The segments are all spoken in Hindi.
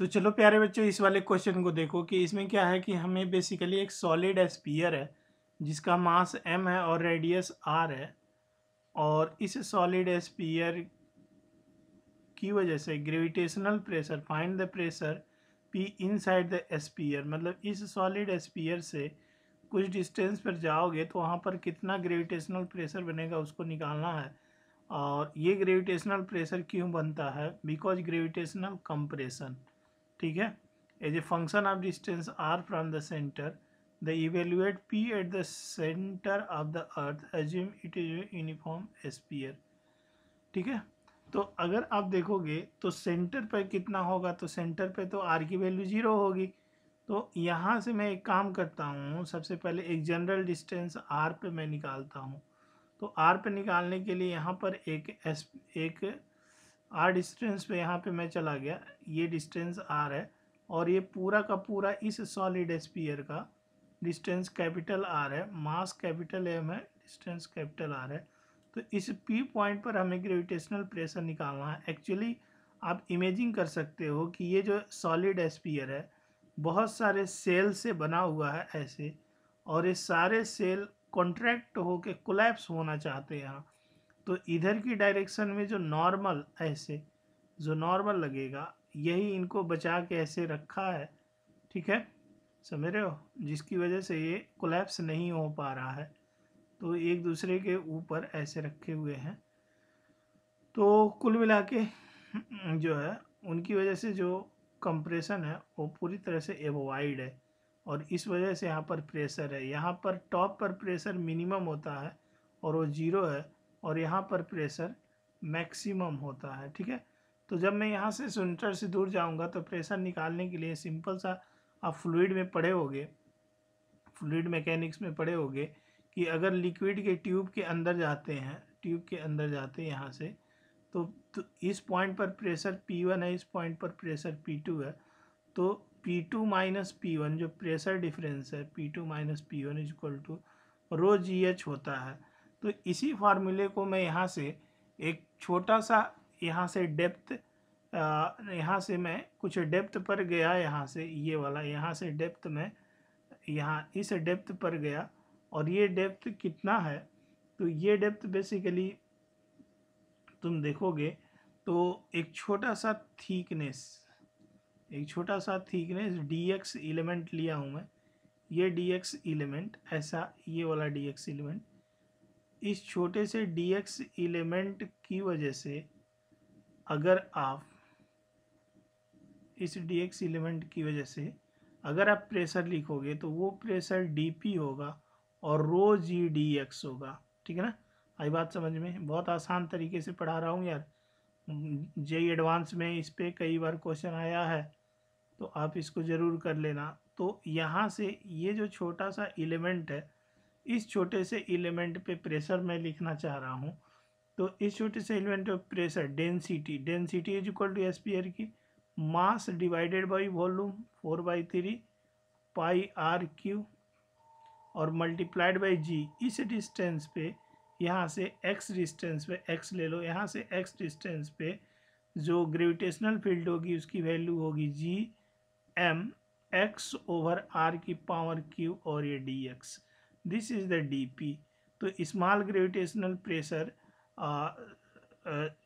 तो चलो प्यारे बच्चों इस वाले क्वेश्चन को देखो कि इसमें क्या है कि हमें बेसिकली एक सॉलिड एस्पियर है जिसका मास एम है और रेडियस आर है और इस सॉलिड एस्पियर की वजह से gravitational pressure find the pressure P inside the sphere मतलब इस सॉलिड एस्पियर से कुछ डिस्टेंस पर जाओगे तो वहाँ पर कितना ग्रेविटेशनल प्रेशर बनेगा उसको निकालना है और ये ग्रेविटेशनल प्रेशर क्यों बनता है बिकॉज ग्रेविटेशनल कंप्रेशन ठीक है as a function of distance r from the centre the evaluate P at the centre of the earth assume it is uniform sphere ठीक है तो अगर आप देखोगे तो सेंटर पर कितना होगा तो सेंटर पर तो आर की वैल्यू जीरो होगी तो यहाँ से मैं एक काम करता हूँ सबसे पहले एक जनरल डिस्टेंस आर पे मैं निकालता हूँ तो आर पे निकालने के लिए यहाँ पर एक एस एक आर डिस्टेंस पे यहाँ पे मैं चला गया ये डिस्टेंस आर है और ये पूरा का पूरा इस सॉलिड स्पीयर का डिस्टेंस कैपिटल आर है मास कैपिटल एम है डिस्टेंस कैपिटल आर है तो इस पी पॉइंट पर हमें ग्रेविटेशनल प्रेशर निकालना है एक्चुअली आप इमेजिंग कर सकते हो कि ये जो सॉलिड स्पीयर है बहुत सारे सेल से बना हुआ है ऐसे और ये सारे सेल कॉन्ट्रैक्ट होके कोलैप्स होना चाहते हैं तो इधर की डायरेक्शन में जो नॉर्मल ऐसे जो नॉर्मल लगेगा यही इनको बचा के ऐसे रखा है ठीक है समझ रहे हो जिसकी वजह से ये कोलेप्स नहीं हो पा रहा है तो एक दूसरे के ऊपर ऐसे रखे हुए हैं तो कुल मिला के जो है उनकी वजह से जो कंप्रेशन है वो पूरी तरह से एवॉइड है और इस वजह से यहाँ पर प्रेशर है यहाँ पर टॉप पर प्रेशर मिनिमम होता है और वो ज़ीरो है और यहाँ पर प्रेशर मैक्सिमम होता है ठीक है तो जब मैं यहाँ से सेंटर से दूर जाऊँगा तो प्रेशर निकालने के लिए सिंपल सा आप फ्लूड में पड़े होगे फ्लूड मैकेनिक्स में पड़े होगे कि अगर लिक्विड के ट्यूब के अंदर जाते हैं ट्यूब के अंदर जाते हैं यहाँ से तो, तो इस पॉइंट पर प्रेशर पी वन है इस पॉइंट पर प्रेशर पी टू है तो P two minus P one जो प्रेशर डिफरेंस है P two minus P one is equal to rho g h होता है तो इसी फार्मूले को मैं यहाँ से एक छोटा सा यहाँ से डेप्थ यहाँ से मैं कुछ डेप्थ पर गया यहाँ से ये वाला यहाँ से डेप्थ में यहाँ इस डेप्थ पर गया और ये डेप्थ कितना है तो ये डेप्थ बेसिकली तुम देखोगे तो एक छोटा सा थीकनेस एक छोटा सा थीकनेस डी एक्स एलिमेंट लिया हूँ मैं ये डी एक्स एलिमेंट ऐसा ये वाला डी एक्स एलिमेंट इस छोटे से डी एक्स एलिमेंट की वजह से अगर आप इस डी एक्स एलिमेंट की वजह से अगर आप प्रेशर लिखोगे तो वो प्रेशर डी पी होगा और रो जी डी एक्स होगा ठीक है ना आई बात समझ में बहुत आसान तरीके से पढ़ा रहा हूँ यार जे एडवांस में इस पर कई बार क्वेश्चन आया है तो आप इसको ज़रूर कर लेना तो यहाँ से ये जो छोटा सा एलिमेंट है इस छोटे से एलिमेंट पे प्रेशर मैं लिखना चाह रहा हूँ तो इस छोटे से एलिमेंट पे pressure density density is equal to sphere की mass divided by volume four by three pi r cube और मल्टीप्लाइड बाई जी इस डिस्टेंस पे यहाँ से एक्स डिस्टेंस पे एक्स ले लो यहाँ से एक्स डिस्टेंस पे जो ग्रेविटेशनल फील्ड होगी उसकी वैल्यू होगी G M x over r की पावर क्यू और ये d x this is the dp तो स्मॉल ग्रेविटेशनल प्रेशर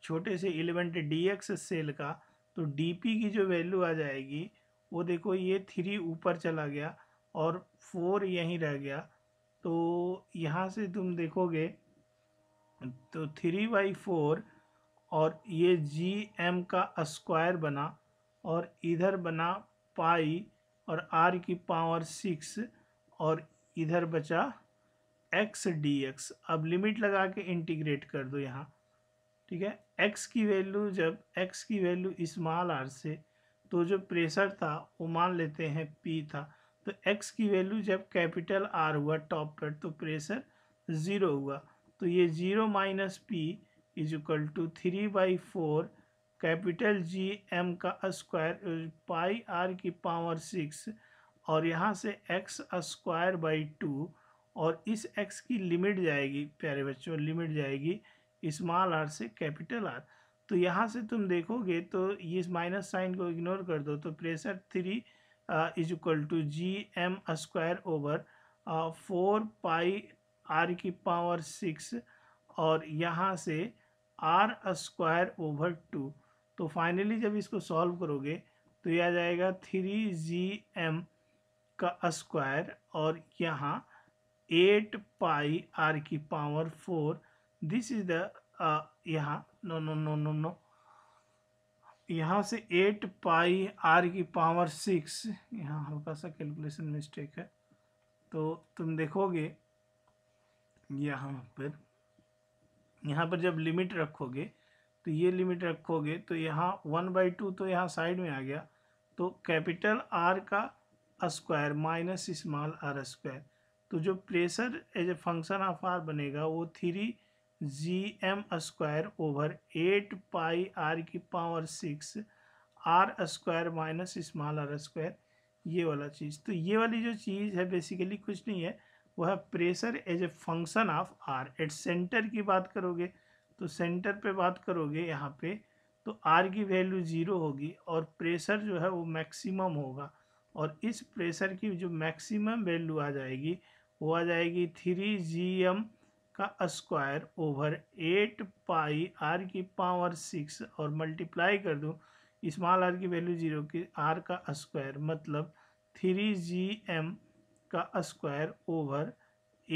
छोटे से एलिमेंट डी एक्स सेल का तो डी पी की जो वैल्यू आ जाएगी वो देखो ये थ्री ऊपर चला गया और फोर यहीं रह गया तो यहाँ से तुम देखोगे तो थ्री बाई फोर और ये जी एम का स्क्वायर बना और इधर बना पाई और आर की पावर सिक्स और इधर बचा एक्स डी एक्स अब लिमिट लगा के इंटीग्रेट कर दो यहाँ ठीक है एक्स की वैल्यू जब एक्स की वैल्यू इस्माल आर से तो जो प्रेशर था वो मान लेते हैं पी था तो एक्स की वैल्यू जब कैपिटल आर हुआ टॉप पर तो प्रेशर ज़ीरो हुआ तो ये zero minus P is equal to three by four capital G M का स्क्वायर पाई आर की पावर सिक्स और यहाँ से एक्स स्क्वायर बाई टू और इस एक्स की लिमिट जाएगी प्यारे बच्चों लिमिट जाएगी स्मॉल आर से कैपिटल आर तो यहाँ से तुम देखोगे तो ये माइनस साइन को इग्नोर कर दो तो pressure three is equal to G M square over four pi R की पावर सिक्स और यहाँ से आर स्क्वायर ओवर टू तो फाइनली जब इसको सॉल्व करोगे तो यह आ जाएगा थ्री जी एम का स्क्वायर और यहाँ एट पाई आर की power four this is the यहाँ no no no no no यहाँ से एट पाई आर की पावर सिक्स यहाँ हल्का सा कैलकुलेशन मिस्टेक है तो तुम देखोगे यहाँ पर यहाँ पर जब लिमिट रखोगे तो ये लिमिट रखोगे तो यहाँ वन बाई टू तो यहाँ साइड में आ गया तो कैपिटल आर का square minus small r square तो जो pressure as a function of r बनेगा वो three G M square over eight pi R की power six r square minus small r square ये वाला चीज़ तो ये वाली जो चीज़ है बेसिकली कुछ नहीं है वह है pressure as a function of r at centre की बात करोगे तो सेंटर पे बात करोगे यहाँ पे तो आर की वैल्यू ज़ीरो होगी और प्रेशर जो है वो मैक्सिमम होगा और इस प्रेशर की जो मैक्सिमम वैल्यू आ जाएगी वो आ जाएगी थ्री जी एम का square over eight pi R की पावर सिक्स और मल्टीप्लाई कर दूँ स्मॉल आर की वैल्यू जीरो की आर का स्क्वायर मतलब थ्री जी एम का square over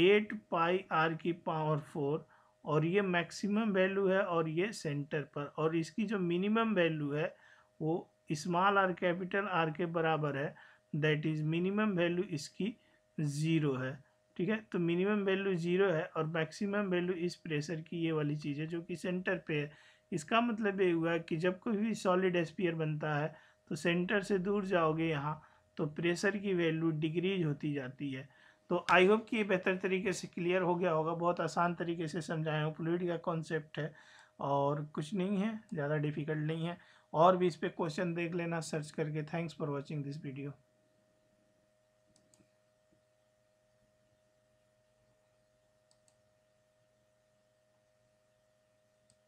eight pi R की पावर फोर और ये मैक्सिमम वैल्यू है और ये सेंटर पर और इसकी जो मिनिमम वैल्यू है वो स्मॉल आर कैपिटल आर के बराबर है दैट इज़ मिनिमम वैल्यू इसकी ज़ीरो है ठीक है तो मिनिमम वैल्यू ज़ीरो है और मैक्सिमम वैल्यू इस प्रेशर की ये वाली चीज़ है जो कि सेंटर पे है इसका मतलब ये हुआ कि जब कोई भी सॉलिड एस्पियर बनता है तो सेंटर से दूर जाओगे यहाँ तो प्रेशर की वैल्यू डिक्रीज होती जाती है तो आई होप कि ये बेहतर तरीके से क्लियर हो गया होगा बहुत आसान तरीके से समझाया हूँ फ्लूड का कॉन्सेप्ट है और कुछ नहीं है ज़्यादा डिफ़िकल्ट नहीं है और भी इस पर क्वेश्चन देख लेना सर्च करके thanks for watching this video